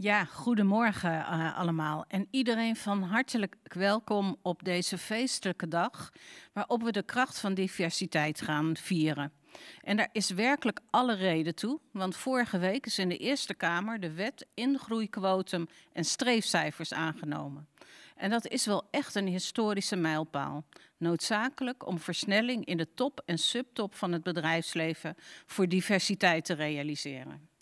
Ja, goedemorgen eh, allemaal. En iedereen van hartelijk welkom op deze feestelijke dag waarop we de kracht van diversiteit gaan vieren. En daar is werkelijk alle reden toe, want vorige week is in de Eerste Kamer de wet ingroeiquotum en streefcijfers aangenomen. En dat is wel echt een historische mijlpaal. Noodzakelijk om versnelling in de top en subtop van het bedrijfsleven voor diversiteit te realiseren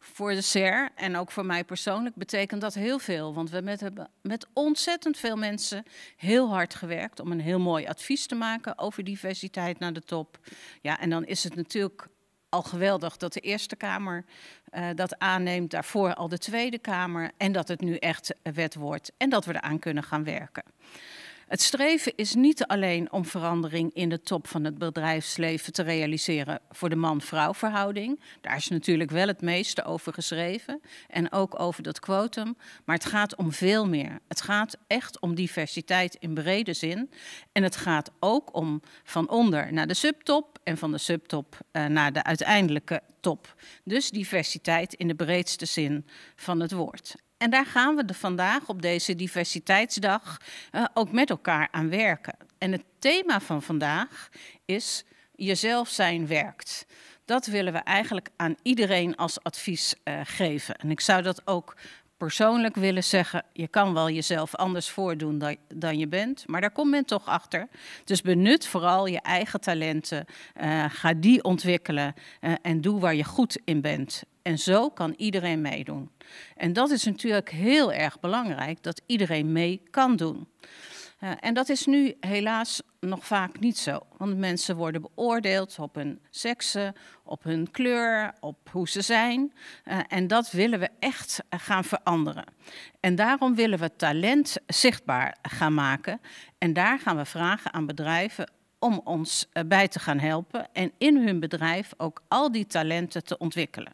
voor de SER en ook voor mij persoonlijk betekent dat heel veel. Want we met, hebben met ontzettend veel mensen heel hard gewerkt om een heel mooi advies te maken over diversiteit naar de top. Ja, en dan is het natuurlijk al geweldig dat de Eerste Kamer eh, dat aanneemt, daarvoor al de Tweede Kamer en dat het nu echt eh, wet wordt en dat we eraan kunnen gaan werken. Het streven is niet alleen om verandering in de top van het bedrijfsleven te realiseren voor de man-vrouw verhouding. Daar is natuurlijk wel het meeste over geschreven en ook over dat quotum. Maar het gaat om veel meer. Het gaat echt om diversiteit in brede zin. En het gaat ook om van onder naar de subtop en van de subtop eh, naar de uiteindelijke top. Dus diversiteit in de breedste zin van het woord. En daar gaan we vandaag op deze diversiteitsdag eh, ook met elkaar aan werken. En het thema van vandaag is jezelf zijn werkt. Dat willen we eigenlijk aan iedereen als advies eh, geven. En ik zou dat ook persoonlijk willen zeggen: je kan wel jezelf anders voordoen dan, je bent, maar daar komt men toch achter. Dus benut vooral je eigen talenten, eh, ga die ontwikkelen en doe waar je goed in bent. En zo kan iedereen meedoen. En dat is natuurlijk heel erg belangrijk, dat iedereen mee kan doen. Uh, en dat is nu helaas nog vaak niet zo. Want mensen worden beoordeeld op hun seksen, op hun kleur, op hoe ze zijn. Uh, en dat willen we echt gaan veranderen. En daarom willen we talent zichtbaar gaan maken. En daar gaan we vragen aan bedrijven om ons eh, bij te gaan helpen en in hun bedrijf ook al die talenten te ontwikkelen.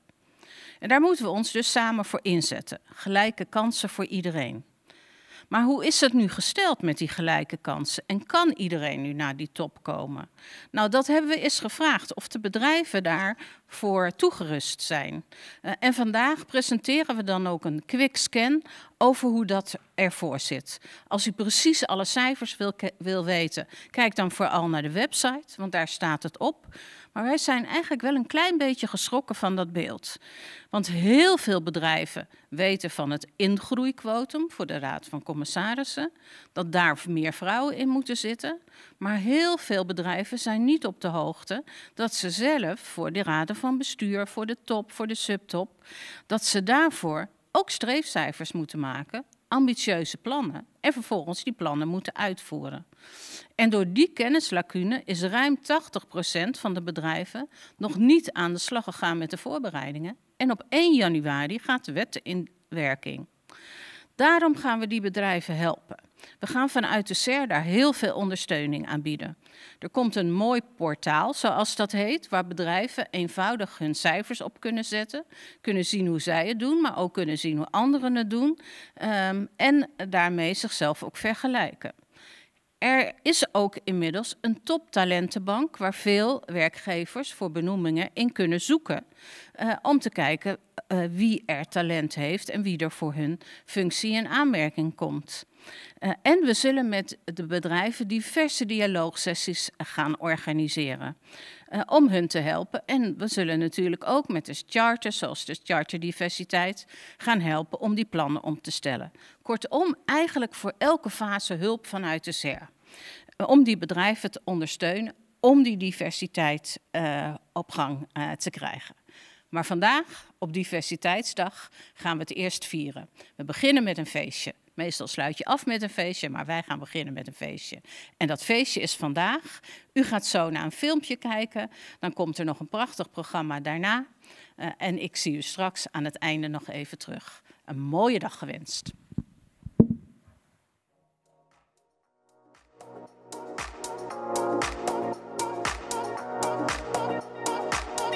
En daar moeten we ons dus samen voor inzetten. Gelijke kansen voor iedereen. Maar hoe is het nu gesteld met die gelijke kansen? En kan iedereen nu naar die top komen? Nou, dat hebben we eens gevraagd of de bedrijven daarvoor toegerust zijn. Eh, en vandaag presenteren we dan ook een quick scan over hoe dat ervoor zit. Als u precies alle cijfers wil, wil weten, kijk dan vooral naar de website, want daar staat het op. Maar wij zijn eigenlijk wel een klein beetje geschrokken van dat beeld. Want heel veel bedrijven weten van het ingroeiquotum voor de Raad van Commissarissen, dat daar meer vrouwen in moeten zitten. Maar heel veel bedrijven zijn niet op de hoogte dat ze zelf voor de raden van bestuur, voor de top, voor de subtop, dat ze daarvoor ook streefcijfers moeten maken ambitieuze plannen en vervolgens die plannen moeten uitvoeren. En door die kennislacune is ruim 80% van de bedrijven nog niet aan de slag gegaan met de voorbereidingen. En op 1 januari gaat de wet in werking. Daarom gaan we die bedrijven helpen. We gaan vanuit de SER daar heel veel ondersteuning aan bieden. Er komt een mooi portaal, zoals dat heet, waar bedrijven eenvoudig hun cijfers op kunnen zetten. Kunnen zien hoe zij het doen, maar ook kunnen zien hoe anderen het doen. Ehm, en daarmee zichzelf ook vergelijken. Er is ook inmiddels een toptalentenbank waar veel werkgevers voor benoemingen in kunnen zoeken. Eh, om te kijken eh, wie er talent heeft en wie er voor hun functie in aanmerking komt. Eh, en we zullen met de bedrijven diverse dialoogsessies eh, gaan organiseren. Eh, om hun te helpen. En we zullen natuurlijk ook met de charter, zoals de diversiteit, gaan helpen om die plannen om te stellen. Kortom, eigenlijk voor elke fase hulp vanuit de SER. om die bedrijven te ondersteunen, om die diversiteit op gang te krijgen. Maar vandaag, op Diversiteitsdag, gaan we het eerst vieren. We beginnen met een feestje. Meestal sluit je af met een feestje, maar wij gaan beginnen met een feestje. En dat feestje is vandaag. U gaat zo naar een filmpje kijken. Dan komt er nog een prachtig programma daarna. Eh, en ik zie u straks aan het einde nog even terug. Een mooie dag gewenst.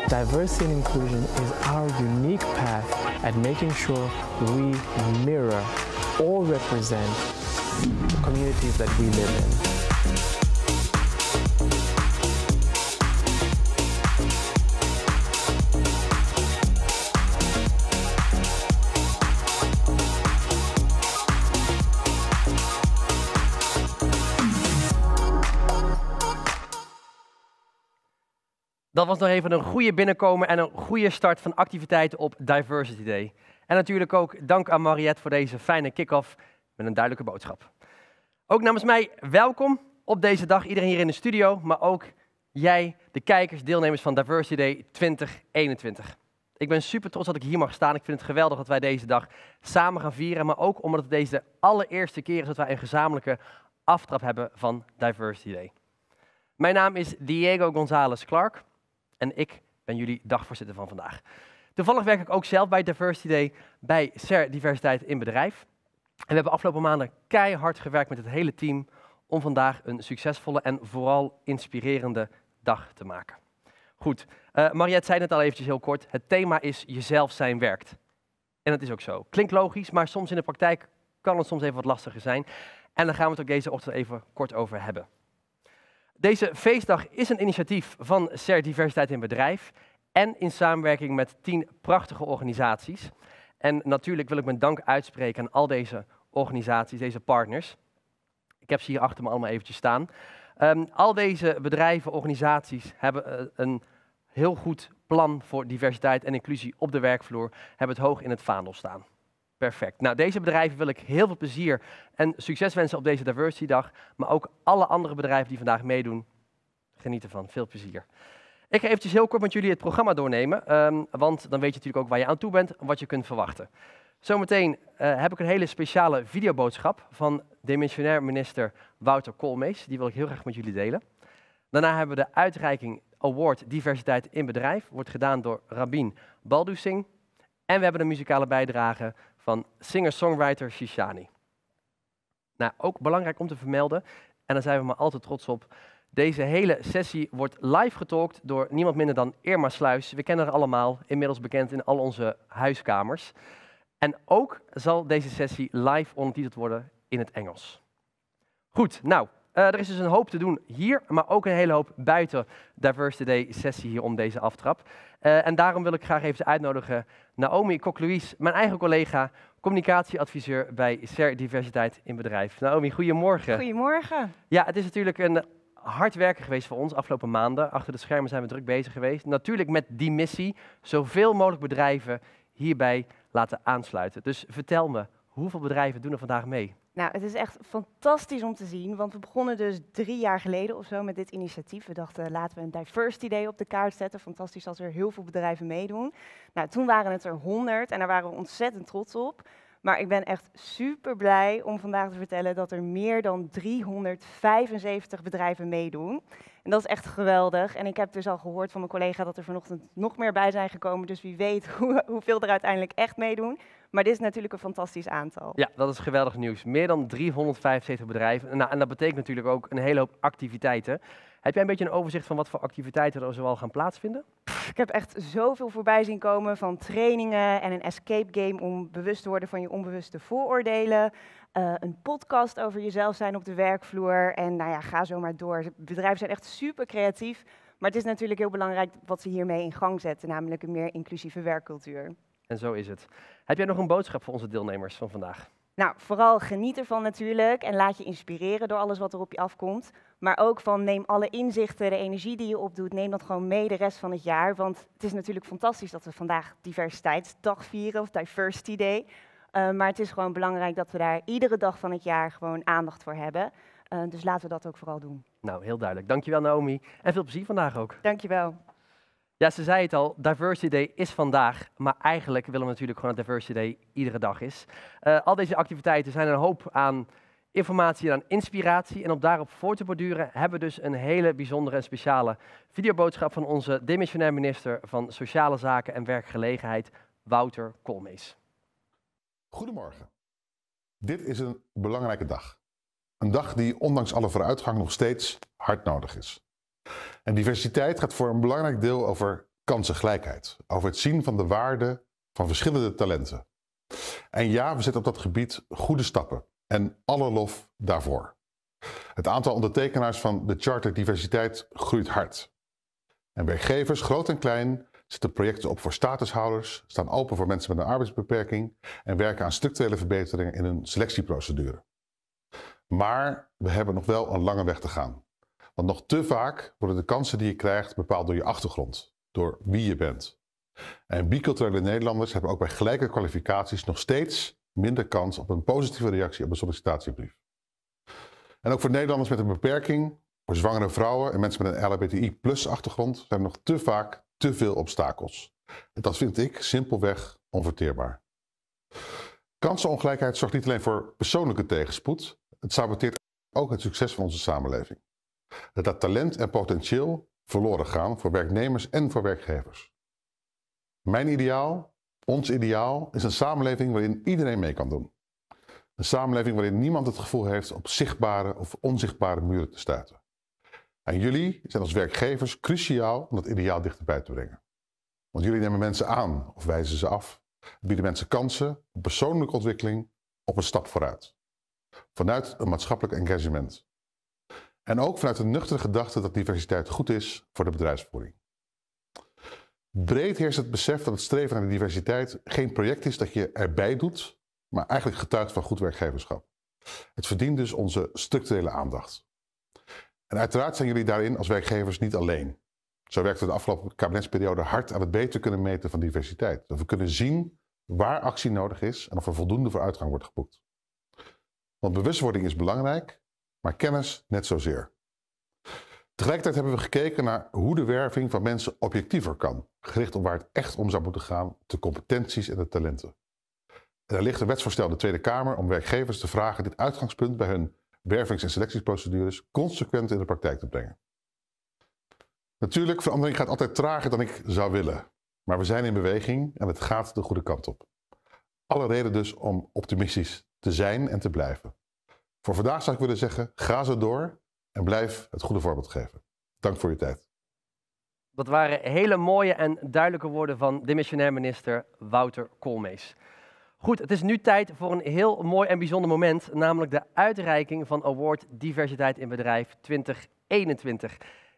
Diversity and inclusion is our unique path at making sure we mirror all represent the communities that we live in. Dat was nog even een goede binnenkomen en een goede start van activiteiten op Diversity Day. En natuurlijk ook dank aan Mariette voor deze fijne kick-off met een duidelijke boodschap. Ook namens mij welkom op deze dag, iedereen hier in de studio, maar ook jij, de kijkers, deelnemers van Diversity Day 2021. Ik ben super trots dat ik hier mag staan. Ik vind het geweldig dat wij deze dag samen gaan vieren, maar ook omdat het deze allereerste keer is dat wij een gezamenlijke aftrap hebben van Diversity Day. Mijn naam is Diego Gonzalez Clark en ik ben jullie dagvoorzitter van vandaag. Toevallig werk ik ook zelf bij Diversity Day, bij Ser Diversiteit in Bedrijf. En we hebben afgelopen maanden keihard gewerkt met het hele team om vandaag een succesvolle en vooral inspirerende dag te maken. Goed, uh, Mariette zei het al eventjes heel kort, het thema is jezelf zijn werkt. En dat is ook zo. Klinkt logisch, maar soms in de praktijk kan het soms even wat lastiger zijn. En daar gaan we het ook deze ochtend even kort over hebben. Deze feestdag is een initiatief van Ser Diversiteit in Bedrijf en in samenwerking met tien prachtige organisaties. En natuurlijk wil ik mijn dank uitspreken aan al deze organisaties, deze partners. Ik heb ze hier achter me allemaal eventjes staan. Ehm, al deze bedrijven, organisaties hebben eh, een heel goed plan voor diversiteit en inclusie op de werkvloer, hebben het hoog in het vaandel staan. Perfect. Nou, deze bedrijven wil ik heel veel plezier en succes wensen op deze Diversity Dag. Maar ook alle andere bedrijven die vandaag meedoen, genieten van. Veel plezier. Ik ga eventjes heel kort met jullie het programma doornemen, ehm, want dan weet je natuurlijk ook waar je aan toe bent en wat je kunt verwachten. Zometeen uh, heb ik een hele speciale videoboodschap van demissionair minister Wouter Koolmees. Die wil ik heel graag met jullie delen. Daarna hebben we de uitreiking Award Diversiteit in Bedrijf. Wordt gedaan door Rabin Baldusing. En we hebben de muzikale bijdrage van singer-songwriter Shishani. Nou, ook belangrijk om te vermelden, en daar zijn we maar altijd trots op. Deze hele sessie wordt live getalkt door niemand minder dan Irma Sluis. We kennen haar allemaal, inmiddels bekend in al onze huiskamers. En ook zal deze sessie live ondertiteld worden in het Engels. Goed, nou, eh, er is dus een hoop te doen hier, maar ook een hele hoop buiten Diversity Day sessie hier om deze aftrap. Eh, en daarom wil ik graag even uitnodigen Naomi Kokluis, mijn eigen collega, communicatieadviseur bij CER Diversiteit in Bedrijf. Naomi, goedemorgen. Goedemorgen. Ja, het is natuurlijk een hard werken geweest voor ons afgelopen maanden. Achter de schermen zijn we druk bezig geweest. Natuurlijk met die missie, zoveel mogelijk bedrijven hierbij laten aansluiten. Dus vertel me, hoeveel bedrijven doen er vandaag mee? Nou, het is echt fantastisch om te zien, want we begonnen dus drie jaar geleden of zo met dit initiatief. We dachten, laten we een diversity day op de kaart zetten. Fantastisch als er heel veel bedrijven meedoen. Nou, toen waren het er honderd en daar waren we ontzettend trots op. Maar ik ben echt super blij om vandaag te vertellen dat er meer dan 375 bedrijven meedoen. En dat is echt geweldig. En ik heb dus al gehoord van mijn collega dat er vanochtend nog meer bij zijn gekomen. Dus wie weet hoeveel er uiteindelijk echt meedoen. Maar dit is natuurlijk een fantastisch aantal. Ja, dat is geweldig nieuws. Meer dan 375 bedrijven. Nou, en dat betekent natuurlijk ook een hele hoop activiteiten. Heb jij een beetje een overzicht van wat voor activiteiten er zoal gaan plaatsvinden? ik heb echt zoveel voorbij zien komen van trainingen en een escape game om bewust te worden van je onbewuste vooroordelen. Eh, een podcast over jezelf zijn op de werkvloer. En nou ja, ga zo maar door. Bedrijven zijn echt super creatief. Maar het is natuurlijk heel belangrijk wat ze hiermee in gang zetten, namelijk een meer inclusieve werkcultuur. En zo is het. Heb jij nog een boodschap voor onze deelnemers van vandaag? Nou, vooral geniet ervan natuurlijk en laat je inspireren door alles wat er op je afkomt. Maar ook van neem alle inzichten, de energie die je opdoet, neem dat gewoon mee de rest van het jaar. Want het is natuurlijk fantastisch dat we vandaag diversiteitsdag vieren of Diversity Day. Eh, maar het is gewoon belangrijk dat we daar iedere dag van het jaar gewoon aandacht voor hebben. Eh, dus laten we dat ook vooral doen. Nou, heel duidelijk. Dankjewel Naomi. En veel plezier vandaag ook. Dankjewel. Ja, ze zei het al, Diversity Day is vandaag, maar eigenlijk willen we natuurlijk gewoon dat Diversity Day iedere dag is. Eh, al deze activiteiten zijn een hoop aan informatie en aan inspiratie. En om daarop voor te borduren hebben we dus een hele bijzondere en speciale videoboodschap van onze demissionair minister van Sociale Zaken en Werkgelegenheid, Wouter Koolmees. Goedemorgen. Dit is een belangrijke dag. Een dag die ondanks alle vooruitgang nog steeds hard nodig is. En diversiteit gaat voor een belangrijk deel over kansengelijkheid, over het zien van de waarde van verschillende talenten. En ja, we zetten op dat gebied goede stappen en alle lof daarvoor. Het aantal ondertekenaars van de Charter Diversiteit groeit hard. En werkgevers, groot en klein, zitten projecten op voor statushouders, staan open voor mensen met een arbeidsbeperking en werken aan structurele verbeteringen in hun selectieprocedure. Maar we hebben nog wel een lange weg te gaan. Want nog te vaak worden de kansen die je krijgt bepaald door je achtergrond, door wie je bent. En biculturele Nederlanders hebben ook bij gelijke kwalificaties nog steeds minder kans op een positieve reactie op een sollicitatiebrief. En ook voor Nederlanders met een beperking, voor zwangere vrouwen en mensen met een LHBTI-achtergrond zijn nog te vaak te veel obstakels. Dat vind ik simpelweg onverteerbaar. Kansenongelijkheid zorgt niet alleen voor persoonlijke tegenspoed, het saboteert ook het succes van onze samenleving. Dat talent en potentieel verloren gaan voor werknemers en voor werkgevers. Mijn ideaal, ons ideaal, is een samenleving waarin iedereen mee kan doen. Een samenleving waarin niemand het gevoel heeft op zichtbare of onzichtbare muren te stuiten. En jullie zijn als werkgevers cruciaal om dat ideaal dichterbij te brengen. Want jullie nemen mensen aan of wijzen ze af. Bieden mensen kansen op persoonlijke ontwikkeling, op een stap vooruit. Vanuit een maatschappelijk engagement. En ook vanuit de nuchtere gedachte dat diversiteit goed is voor de bedrijfsvoering. Breed heerst het besef dat het streven naar de diversiteit geen project is dat je erbij doet, maar eigenlijk getuigt van goed werkgeverschap. Het verdient dus onze structurele aandacht. En uiteraard zijn jullie daarin als werkgevers niet alleen. Zo werkte de afgelopen kabinetsperiode hard aan het beter kunnen meten van diversiteit. Dat we kunnen zien waar actie nodig is en of er voldoende vooruitgang wordt geboekt. Want bewustwording is belangrijk, maar kennis net zozeer. Tegelijkertijd hebben we gekeken naar hoe de werving van mensen objectiever kan, gericht op waar het echt om zou moeten gaan, de competenties en de talenten. En er ligt een wetsvoorstel in de Tweede Kamer om werkgevers te vragen dit uitgangspunt bij hun wervings- en selectieprocedures consequent in de praktijk te brengen. Natuurlijk, verandering gaat altijd trager dan ik zou willen. Maar we zijn in beweging en het gaat de goede kant op. Alle reden dus om optimistisch te zijn en te blijven. Voor vandaag zou ik willen zeggen: ga zo door en blijf het goede voorbeeld geven. Dank voor je tijd. Dat waren hele mooie en duidelijke woorden van demissionair minister Wouter Koolmees. Goed, het is nu tijd voor een heel mooi en bijzonder moment, namelijk de uitreiking van Award Diversiteit in Bedrijf 2021.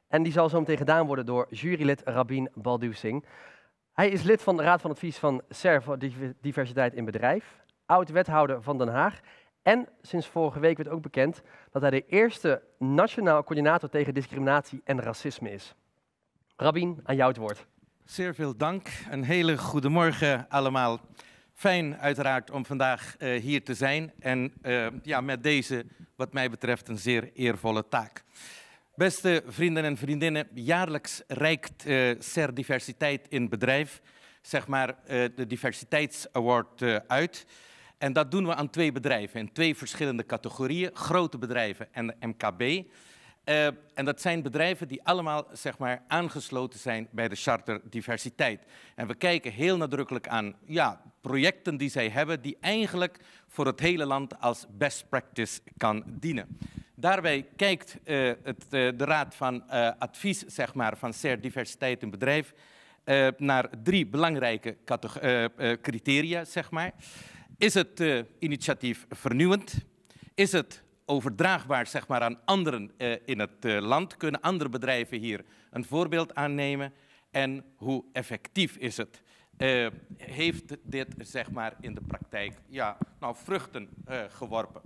En die zal zo meteen gedaan worden door jurylid Rabin Baldusing. Hij is lid van de Raad van Advies van Servo Diversiteit in Bedrijf, oud-wethouder van Den Haag. En sinds vorige week werd ook bekend dat hij de eerste nationaal coördinator tegen discriminatie en racisme is. Rabin, aan jou het woord. Zeer veel dank. Een hele goede morgen allemaal. Fijn uiteraard om vandaag eh, hier te zijn en eh, ja, met deze wat mij betreft een zeer eervolle taak. Beste vrienden en vriendinnen, jaarlijks reikt eh, Ser CER Diversiteit in Bedrijf, zeg maar, de Diversiteitsaward uit. En dat doen we aan twee bedrijven in twee verschillende categorieën, grote bedrijven en de MKB. Eh, en dat zijn bedrijven die allemaal zeg maar, aangesloten zijn bij de charter diversiteit. En we kijken heel nadrukkelijk aan ja, projecten die zij hebben, die eigenlijk voor het hele land als best practice kan dienen. Daarbij kijkt eh, het, eh, de Raad van Advies zeg maar, van CER Diversiteit in Bedrijf naar drie belangrijke criteria. Zeg maar. Is het initiatief vernieuwend? Is het overdraagbaar zeg maar, aan anderen eh, in het eh, land? Kunnen andere bedrijven hier een voorbeeld aan nemen? En hoe effectief is het? Eh, heeft dit zeg maar, in de praktijk ja, nou, vruchten geworpen?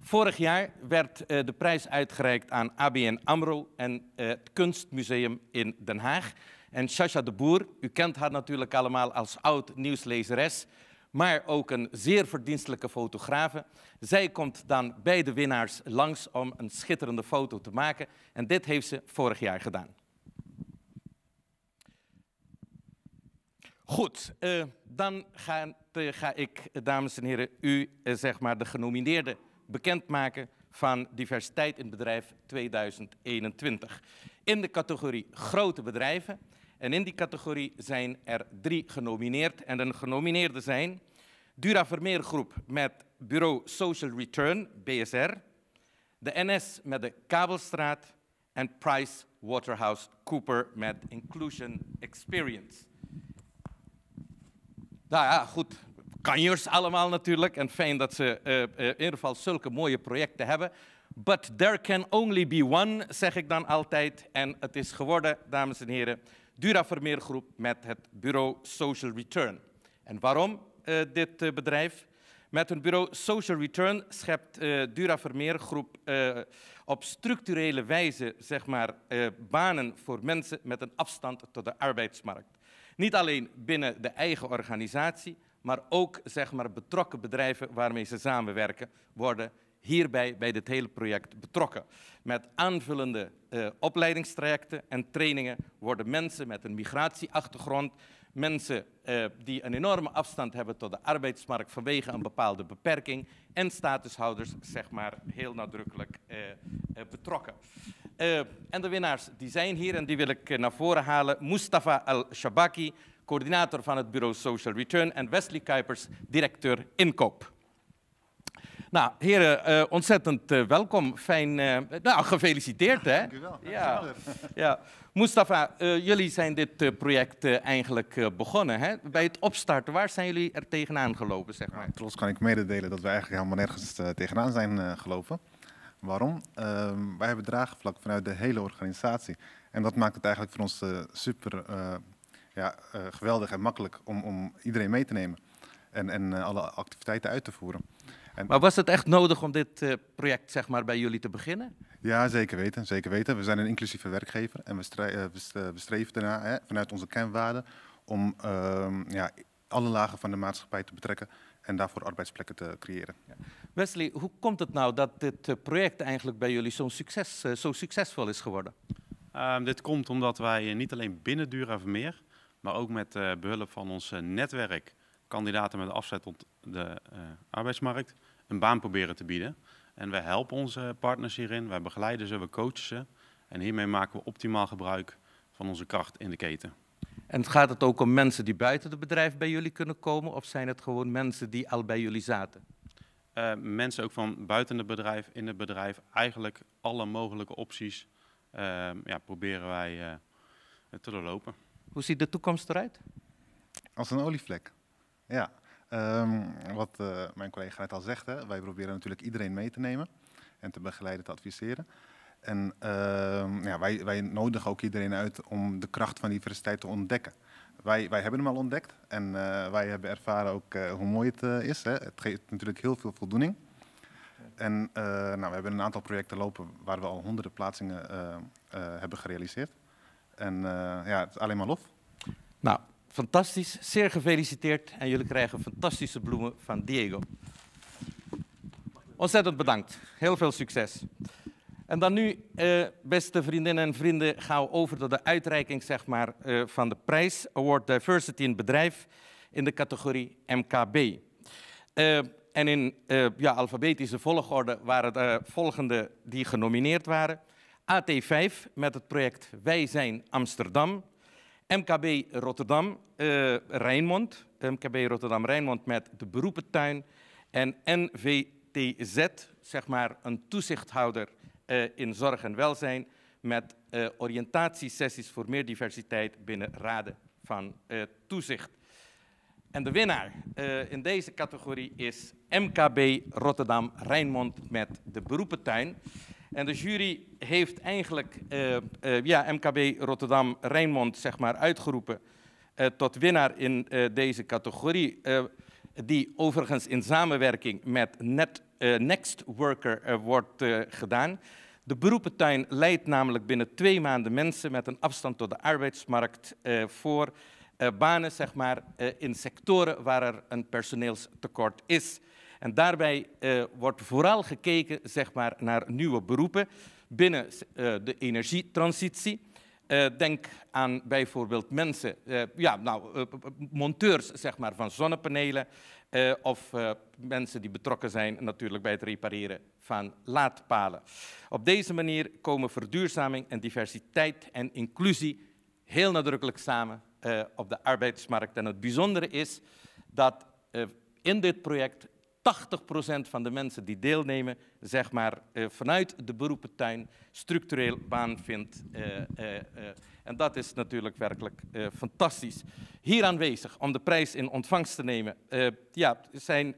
Vorig jaar werd de prijs uitgereikt aan ABN AMRO en het Kunstmuseum in Den Haag. En Sasha de Boer, u kent haar natuurlijk allemaal als oud-nieuwslezeres, maar ook een zeer verdienstelijke fotografe. Zij komt dan bij de winnaars langs om een schitterende foto te maken. En dit heeft ze vorig jaar gedaan. Goed, eh, dan ga, ga, ik, eh, dames en heren, u eh, zeg maar de genomineerde bekendmaken van Diversiteit in Bedrijf 2021. In de categorie grote bedrijven en in die categorie zijn er drie genomineerd. En de genomineerden zijn Dura Vermeer Groep met bureau Social Return, BSR, de NS met de Kabelstraat en Price Waterhouse Cooper met Inclusion Experience. Nou ja, goed. Kanjers allemaal natuurlijk. En fijn dat ze uh, in ieder geval zulke mooie projecten hebben. But there can only be one, zeg ik dan altijd. En het is geworden, dames en heren, dura met het bureau Social Return. En waarom eh, dit eh, bedrijf? Met hun bureau Social Return schept uh, eh, Dura op structurele wijze zeg maar, banen voor mensen met een afstand tot de arbeidsmarkt. Niet alleen binnen de eigen organisatie, maar ook zeg maar, betrokken bedrijven waarmee ze samenwerken worden hierbij bij dit hele project betrokken. Met aanvullende uh, opleidingstrajecten en trainingen worden mensen met een migratieachtergrond, mensen eh, die een enorme afstand hebben tot de arbeidsmarkt vanwege een bepaalde beperking en statushouders, zeg maar, heel nadrukkelijk eh, betrokken. en de winnaars die zijn hier en die wil ik naar voren halen. Mustafa Al-Shabaki, coördinator van het bureau Social Return en Wesley Kuipers, directeur inkoop. Nou, heren, eh, ontzettend eh, welkom. Fijn, eh, nou, gefeliciteerd hè. Dank u wel. Ja. ja. Mustafa, jullie zijn dit project eigenlijk begonnen. Hè? Bij het opstarten, waar zijn jullie er tegenaan gelopen? Zeg maar? Nou, kan ik mededelen dat we eigenlijk helemaal nergens tegenaan zijn gelopen. Waarom? Ehm, wij hebben draagvlak vanuit de hele organisatie. En dat maakt het eigenlijk voor ons super ja, geweldig en makkelijk om, om, iedereen mee te nemen. En, en alle activiteiten uit te voeren maar was het echt nodig om dit eh, project zeg maar, bij jullie te beginnen? Ja, zeker weten, zeker weten. We zijn een inclusieve werkgever en we, eh, eh, streven daarna hè, vanuit onze kernwaarden om ehm, ja, alle lagen van de maatschappij te betrekken en daarvoor arbeidsplekken te creëren. Wesley, hoe komt het nou dat dit project eigenlijk bij jullie zo'n succes, zo succesvol is geworden? Ehm, dit komt omdat wij niet alleen binnen Dura Vermeer, maar ook met behulp van ons netwerk kandidaten met afzet op de eh, arbeidsmarkt een baan proberen te bieden. En wij helpen onze partners hierin, wij begeleiden ze, we coachen ze. En hiermee maken we optimaal gebruik van onze kracht in de keten. En gaat het ook om mensen die buiten het bedrijf bij jullie kunnen komen, of zijn het gewoon mensen die al bij jullie zaten? Eh, mensen ook van buiten het bedrijf, in het bedrijf, eigenlijk alle mogelijke opties ehm, ja, proberen wij eh, te doorlopen. Hoe ziet de toekomst eruit? Als een olievlek. Ja, ehm, wat eh, mijn collega net al zegt, hè, wij proberen natuurlijk iedereen mee te nemen en te begeleiden, te adviseren. En ehm, ja, wij, wij nodigen ook iedereen uit om de kracht van diversiteit te ontdekken. Wij, wij hebben hem al ontdekt en eh, wij hebben ervaren ook eh, hoe mooi het is. Hè. Het geeft natuurlijk heel veel voldoening. En nou, we hebben een aantal projecten lopen waar we al honderden plaatsingen hebben gerealiseerd. En ja, het is alleen maar lof fantastisch, zeer gefeliciteerd en jullie krijgen fantastische bloemen van Diego. Ontzettend bedankt, heel veel succes. En dan nu, eh, beste vriendinnen en vrienden, gaan we over tot de uitreiking zeg maar, eh, van de prijs Award Diversity in Bedrijf in de categorie MKB. Eh, en in eh, ja, alfabetische volgorde waren de eh, volgende die genomineerd waren. AT5 met het project Wij zijn Amsterdam. MKB Rotterdam eh, Rijnmond, MKB Rotterdam Rijnmond met de beroepentuin en NVTZ, zeg maar een toezichthouder eh, in zorg en welzijn met eh, oriëntatiesessies voor meer diversiteit binnen raden van toezicht. En de winnaar in deze categorie is MKB Rotterdam Rijnmond met de beroepentuin. En de jury heeft eigenlijk uh, ja, MKB Rotterdam Rijnmond zeg maar, uitgeroepen eh, tot winnaar in deze categorie. die overigens in samenwerking met Net, Next Worker wordt gedaan. De beroepentuin leidt namelijk binnen twee maanden mensen met een afstand tot de arbeidsmarkt voor banen zeg maar, in sectoren waar er een personeelstekort is. En daarbij eh, wordt vooral gekeken zeg maar, naar nieuwe beroepen binnen eh, de energietransitie. Eh, denk aan bijvoorbeeld mensen, ja, nou, monteurs zeg maar, van zonnepanelen of mensen die betrokken zijn natuurlijk bij het repareren van laadpalen. Op deze manier komen verduurzaming en diversiteit en inclusie heel nadrukkelijk samen op de arbeidsmarkt. En het bijzondere is dat in dit project 80% van de mensen die deelnemen, zeg maar, eh, vanuit de beroepentuin structureel baan vindt. Eh, eh, en dat is natuurlijk werkelijk fantastisch. Hier aanwezig om de prijs in ontvangst te nemen ja, zijn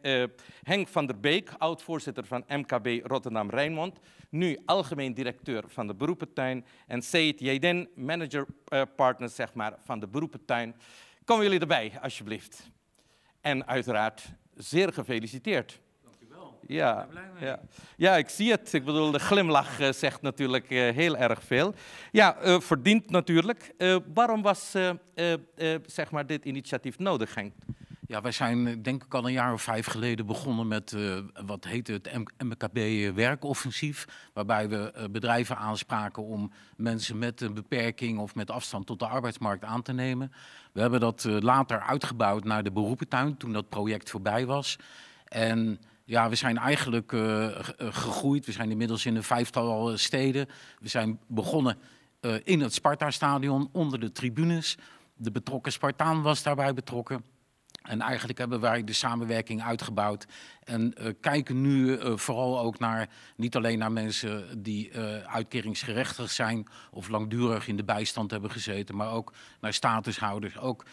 Henk van der Beek, oud-voorzitter van MKB Rotterdam Rijnmond, nu algemeen directeur van de beroepentuin, en Seid Jeden, manager zeg maar, van de beroepentuin. Komen jullie erbij, alsjeblieft. En uiteraard zeer gefeliciteerd. Dank u wel. Ja, ja. ja, ik zie het. Ik bedoel, de glimlach eh, zegt natuurlijk eh, heel erg veel. Ja, uh, verdient natuurlijk. waarom was zeg maar dit initiatief nodig, Henk? Ja, wij zijn eh, denk ik al een jaar of vijf geleden begonnen met eh, wat heette het MKB eh, werkoffensief. Waarbij we bedrijven aanspraken om mensen met een beperking of met afstand tot de arbeidsmarkt aan te nemen. We hebben dat later uitgebouwd naar de beroepentuin toen dat project voorbij was. En ja, we zijn eigenlijk gegroeid. We zijn inmiddels in een vijftal steden. We zijn begonnen in het Sparta-stadion onder de tribunes. De betrokken Spartaan was daarbij betrokken. En eigenlijk hebben wij de samenwerking uitgebouwd en eh, kijken nu eh, vooral ook naar, niet alleen naar mensen die uh, uitkeringsgerechtigd zijn of langdurig in de bijstand hebben gezeten, maar ook naar statushouders, ook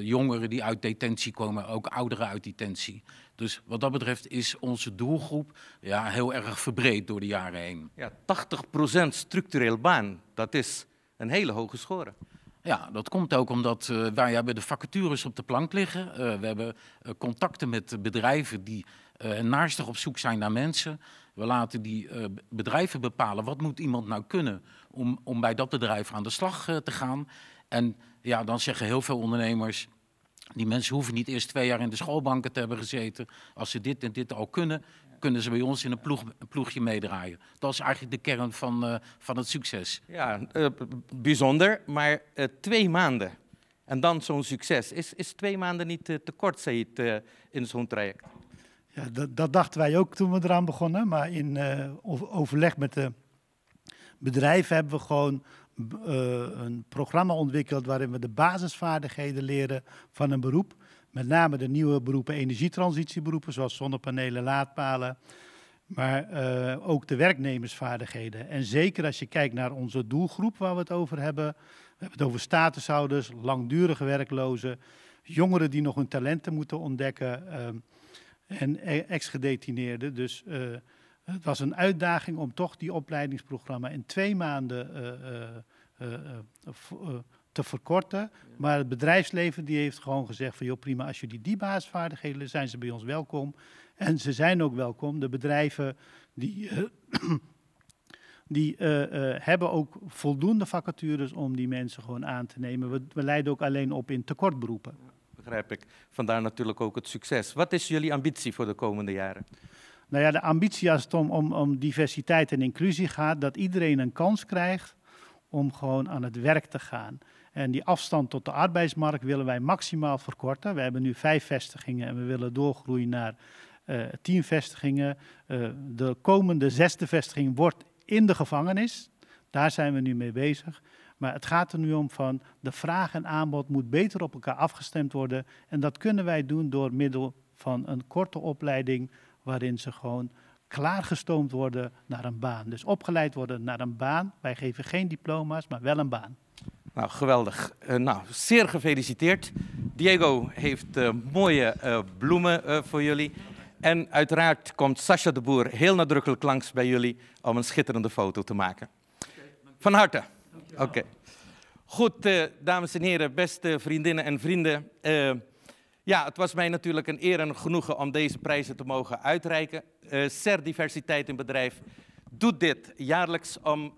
jongeren die uit detentie komen, ook ouderen uit detentie. Dus wat dat betreft is onze doelgroep ja, heel erg verbreed door de jaren heen. Ja, 80% structureel baan, dat is een hele hoge score. Ja, dat komt ook omdat eh, wij hebben de vacatures op de plank liggen. Eh, we hebben eh, contacten met bedrijven die naarstig op zoek zijn naar mensen. We laten die bedrijven bepalen wat moet iemand nou kunnen om, om bij dat bedrijf aan de slag te gaan. En ja, dan zeggen heel veel ondernemers, die mensen hoeven niet eerst twee jaar in de schoolbanken te hebben gezeten. Als ze dit en dit al kunnen, kunnen ze bij ons in een, ploeg, ploegje meedraaien. Dat is eigenlijk de kern van, eh, van het succes. Ja, eh, bijzonder, maar eh, twee maanden. En dan zo'n succes. Is, is twee maanden niet te kort, zei het, in zo'n traject? Ja, dat, dat, dachten wij ook toen we eraan begonnen. Maar in overleg met de bedrijven hebben we gewoon een programma ontwikkeld waarin we de basisvaardigheden leren van een beroep met name de nieuwe beroepen, energietransitieberoepen, zoals zonnepanelen, laadpalen. Maar eh, ook de werknemersvaardigheden. En zeker als je kijkt naar onze doelgroep waar we het over hebben. We hebben het over statushouders, langdurige werklozen, jongeren die nog hun talenten moeten ontdekken ehm, en e-, ex-gedetineerden. Dus eh, het was een uitdaging om toch die opleidingsprogramma in twee maanden eh, te verkorten. Maar het bedrijfsleven die heeft gewoon gezegd van joh prima, als jullie die basisvaardigheden zijn ze bij ons welkom. En ze zijn ook welkom. De bedrijven die, eh, die eh, eh, hebben ook voldoende vacatures om die mensen gewoon aan te nemen. We, leiden ook alleen op in tekortberoepen. Begrijp ik. Vandaar natuurlijk ook het succes. Wat is jullie ambitie voor de komende jaren? Nou ja, de ambitie als het om, om diversiteit en inclusie gaat, dat iedereen een kans krijgt om gewoon aan het werk te gaan. En die afstand tot de arbeidsmarkt willen wij maximaal verkorten. We hebben nu vijf vestigingen en we willen doorgroeien naar eh, tien vestigingen. Eh, de komende zesde vestiging wordt in de gevangenis. Daar zijn we nu mee bezig. Maar het gaat er nu om van de vraag en aanbod moet beter op elkaar afgestemd worden. En dat kunnen wij doen door middel van een korte opleiding waarin ze gewoon klaargestoomd worden naar een baan. Dus opgeleid worden naar een baan. Wij geven geen diploma's, maar wel een baan. Nou, geweldig. Eh, nou, zeer gefeliciteerd. Diego heeft eh, mooie eh, bloemen voor jullie. En uiteraard komt Sascha de Boer heel nadrukkelijk langs bij jullie om een schitterende foto te maken. Van harte. Oké. Goed, dames en heren, beste vriendinnen en vrienden. ja, het was mij natuurlijk een eer en genoegen om deze prijzen te mogen uitreiken. Ser Diversiteit in Bedrijf doet dit jaarlijks om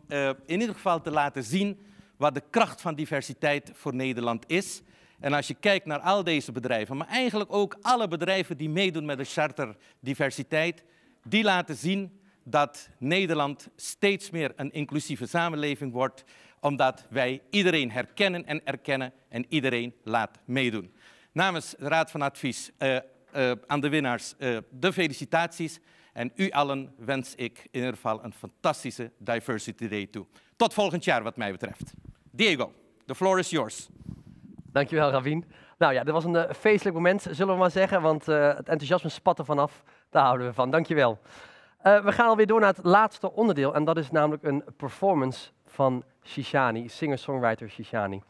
in ieder geval te laten zien wat de kracht van diversiteit voor Nederland is. En als je kijkt naar al deze bedrijven, maar eigenlijk ook alle bedrijven die meedoen met de charter diversiteit, die laten zien dat Nederland steeds meer een inclusieve samenleving wordt, omdat wij iedereen herkennen en erkennen en iedereen laat meedoen. Namens de Raad van Advies eh, eh, aan de winnaars eh, de felicitaties. En u allen wens ik in ieder geval een fantastische Diversity Day toe. Tot volgend jaar wat mij betreft. Diego, the floor is yours. Dankjewel, Ravien. Nou ja, dat was een eh, feestelijk moment, zullen we maar zeggen, want eh, het enthousiasme spatte vanaf. Daar houden we van. Dankjewel. Eh, we gaan alweer door naar het laatste onderdeel en dat is namelijk een performance van Shishani, singer-songwriter Shishani.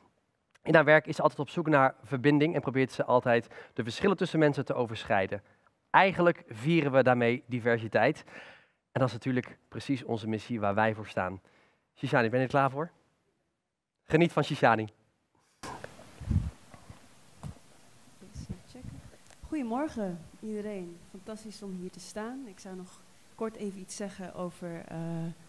In haar werk is ze altijd op zoek naar verbinding en probeert ze altijd de verschillen tussen mensen te overschrijden. Eigenlijk vieren we daarmee diversiteit. En dat is natuurlijk precies onze missie waar wij voor staan. Shishani, ben je er klaar voor? Geniet van Shishani. Goedemorgen iedereen. Fantastisch om hier te staan. Ik zou nog kort even iets zeggen over eh,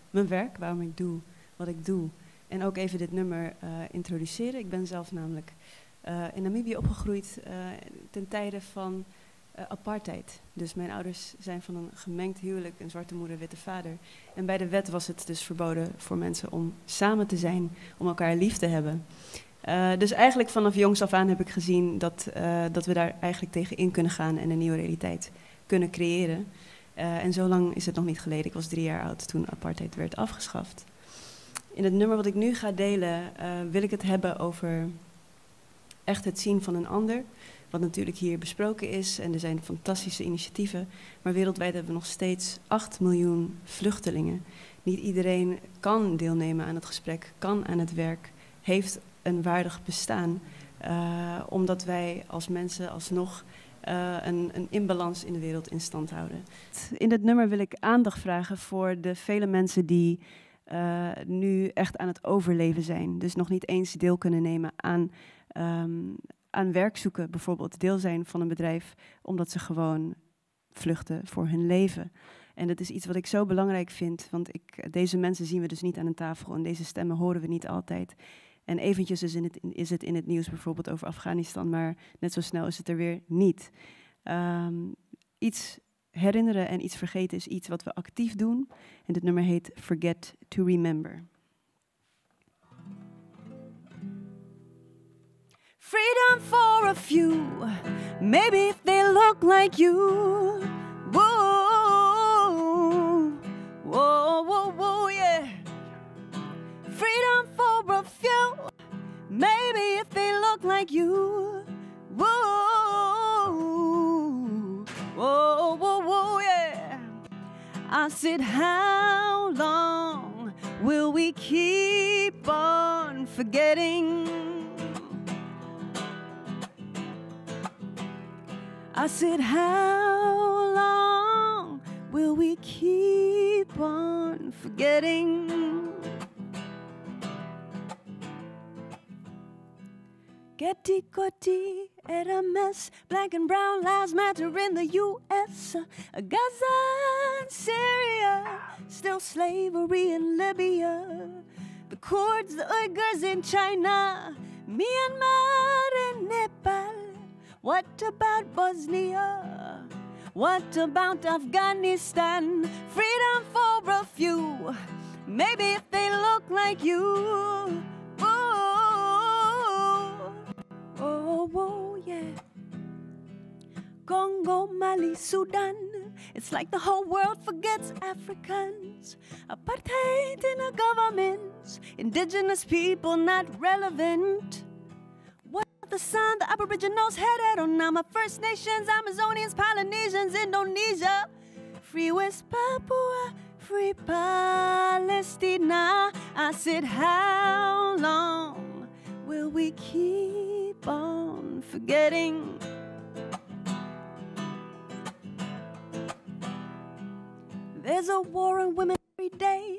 mijn werk, waarom ik doe wat ik doe. En ook even dit nummer eh, introduceren. Ik ben zelf namelijk eh, in Namibië opgegroeid ten tijde van eh, apartheid. Dus mijn ouders zijn van een gemengd huwelijk, een zwarte moeder, witte vader. En bij de wet was het dus verboden voor mensen om samen te zijn, om elkaar lief te hebben. Eh, dus eigenlijk vanaf jongs af aan heb ik gezien dat, eh, dat we daar eigenlijk tegen in kunnen gaan en een nieuwe realiteit kunnen creëren. en zo lang is het nog niet geleden. Ik was drie jaar oud toen apartheid werd afgeschaft. In het nummer wat ik nu ga delen wil ik het hebben over echt het zien van een ander wat natuurlijk hier besproken is. En er zijn fantastische initiatieven. Maar wereldwijd hebben we nog steeds 8 miljoen vluchtelingen. Niet iedereen kan deelnemen aan het gesprek, kan aan het werk, heeft een waardig bestaan. Eh, omdat wij als mensen alsnog eh, een, een inbalans in de wereld in stand houden. In dit nummer wil ik aandacht vragen voor de vele mensen die eh, nu echt aan het overleven zijn. Dus nog niet eens deel kunnen nemen aan, ehm, aan werk zoeken, bijvoorbeeld deel zijn van een bedrijf, omdat ze gewoon vluchten voor hun leven. En dat is iets wat ik zo belangrijk vind, want ik, deze mensen zien we dus niet aan een tafel en deze stemmen horen we niet altijd. En eventjes is, in het, is het in het nieuws bijvoorbeeld over Afghanistan, maar net zo snel is het er weer niet. Ehm, iets herinneren en iets vergeten is iets wat we actief doen. En dit nummer heet Forget to Remember. Freedom for a few, maybe if they look like you. Whoa, whoa, whoa, whoa, yeah. Freedom for a few, maybe if they look like you. Whoa, whoa, whoa, whoa, yeah. I said, how long will we keep on forgetting? I said, How long will we keep on forgetting? Getty Cotty mess. black and brown lives matter in the U.S. Gaza and Syria, still slavery in Libya. The Kurds, the Uyghurs in China, Myanmar and Nepal. What about Bosnia? What about Afghanistan? Freedom for a few, maybe if they look like you. Oh, oh, oh yeah. Congo, Mali, Sudan. It's like the whole world forgets Africans. Apartheid in our governments, indigenous people not relevant the sun, the Aboriginals headed on. Now my First Nations, Amazonians, Polynesians, Indonesia. Free West Papua, free Palestina. I said, how long will we keep on forgetting? There's a war on women every day.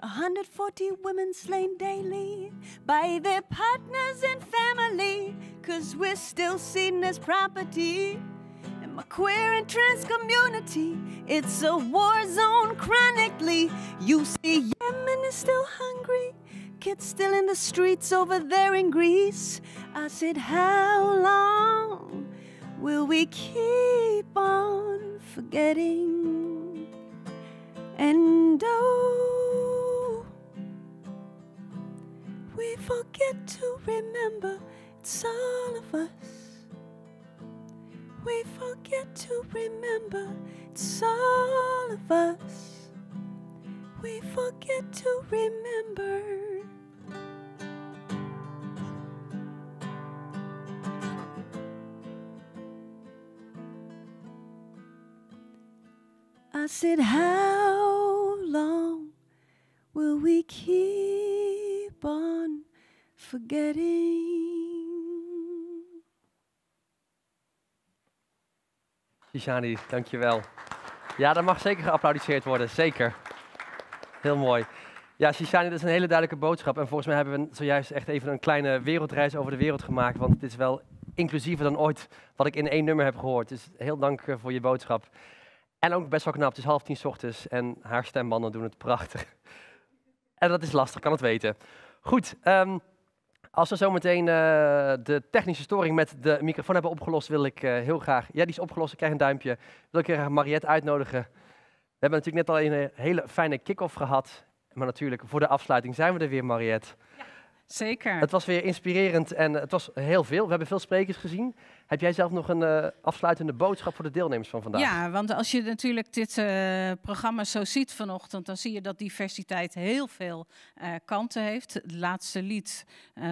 140 women slain daily by their partners and family. Cause we're still seen as property in my queer and trans community. It's a war zone chronically. You see, Yemen is still hungry. Kids still in the streets over there in Greece. I said, How long will we keep on forgetting? said, How long will we keep on forgetting? Ishani, dankjewel. Ja, dat mag zeker geapplaudiceerd worden, zeker. Heel mooi. Ja, Shishani, dat is een hele duidelijke boodschap. En volgens mij hebben we zojuist echt even een kleine wereldreis over de wereld gemaakt. Want het is wel inclusiever dan ooit wat ik in één nummer heb gehoord. Dus heel dank eh, voor je boodschap. En ook best wel knap. Het is half tien ochtends en haar stembanden doen het prachtig. En dat is lastig, kan het weten. Goed, ehm, als we zometeen uh, de technische storing met de microfoon hebben opgelost, wil ik eh, heel graag... Ja, die is opgelost, ik krijg een duimpje. Wil ik heel graag Mariette uitnodigen. We hebben natuurlijk net al een eh, hele fijne kick-off gehad. Maar natuurlijk, voor de afsluiting zijn we er weer, Mariette. Zeker. Het was weer inspirerend en het was heel veel. We hebben veel sprekers gezien. Heb jij zelf nog een eh, afsluitende boodschap voor de deelnemers van vandaag? Ja, want als je natuurlijk dit eh, programma zo ziet vanochtend, dan zie je dat diversiteit heel veel eh, kanten heeft. Het laatste lied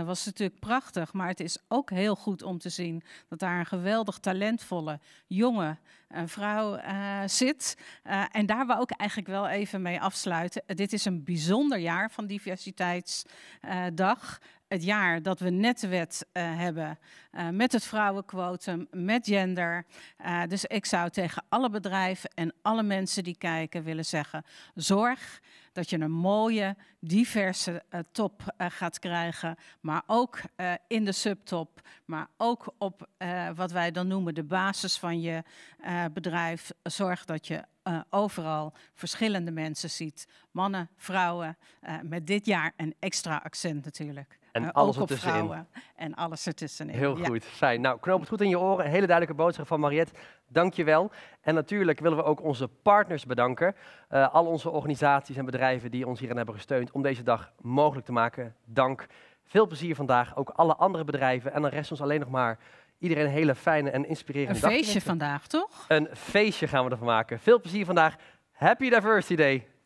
was natuurlijk prachtig, maar het is ook heel goed om te zien dat daar een geweldig talentvolle, jonge, een vrouw eh, zit. Eh, en daar wou ik eigenlijk wel even mee afsluiten. dit is een bijzonder jaar van diversiteitsdag het jaar dat we net de wet eh, hebben eh, met het vrouwenquotum, met gender. Eh, dus ik zou tegen alle bedrijven en alle mensen die kijken willen zeggen: zorg dat je een mooie, diverse top gaat krijgen, maar ook in de subtop, maar ook op wat wij dan noemen de basis van je bedrijf. Zorg dat je overal verschillende mensen ziet. Mannen, vrouwen, met dit jaar een extra accent natuurlijk. En alles ertussenin. Vrouwen. En alles ertussenin. Heel goed, fijn. Nou, knoop het goed in je oren. Hele duidelijke boodschap van Mariette. Dank je wel. En natuurlijk willen we ook onze partners bedanken. Uh, al onze organisaties en bedrijven die ons hierin hebben gesteund om deze dag mogelijk te maken. Dank. Veel plezier vandaag. Ook alle andere bedrijven. En dan rest ons alleen nog maar iedereen een hele fijne en inspirerende dag. Een feestje vandaag, toch? Een feestje gaan we ervan maken. Veel plezier vandaag. Happy Diversity Day.